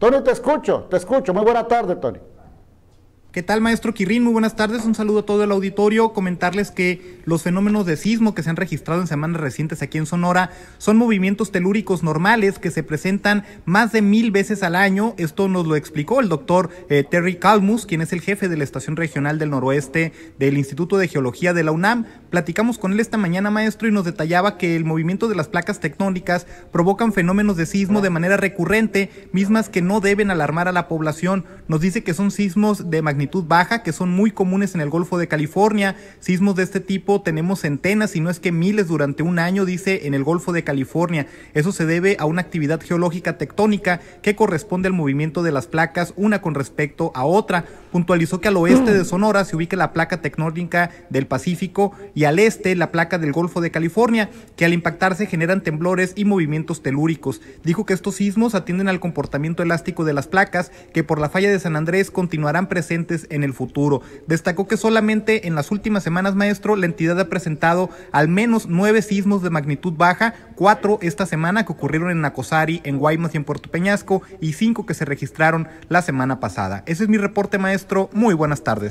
Tony, te escucho, te escucho. Muy buena tarde, Tony. ¿Qué tal, maestro Quirín? Muy buenas tardes. Un saludo a todo el auditorio. Comentarles que los fenómenos de sismo que se han registrado en semanas recientes aquí en Sonora son movimientos telúricos normales que se presentan más de mil veces al año. Esto nos lo explicó el doctor eh, Terry Calmus, quien es el jefe de la Estación Regional del Noroeste del Instituto de Geología de la UNAM. Platicamos con él esta mañana, maestro, y nos detallaba que el movimiento de las placas tectónicas provocan fenómenos de sismo de manera recurrente, mismas que no deben alarmar a la población. Nos dice que son sismos de magnitud baja que son muy comunes en el Golfo de California. Sismos de este tipo tenemos centenas, y no es que miles durante un año, dice, en el Golfo de California. Eso se debe a una actividad geológica tectónica que corresponde al movimiento de las placas una con respecto a otra. Puntualizó que al oeste de Sonora se ubica la placa tectónica del Pacífico y al este la placa del Golfo de California, que al impactarse generan temblores y movimientos telúricos. Dijo que estos sismos atienden al comportamiento elástico de las placas, que por la falla de San Andrés continuarán presentes en el futuro. Destacó que solamente en las últimas semanas, maestro, la entidad ha presentado al menos nueve sismos de magnitud baja, cuatro esta semana que ocurrieron en Nacosari, en Guaymas y en Puerto Peñasco, y cinco que se registraron la semana pasada. Ese es mi reporte, maestro. Muy buenas tardes.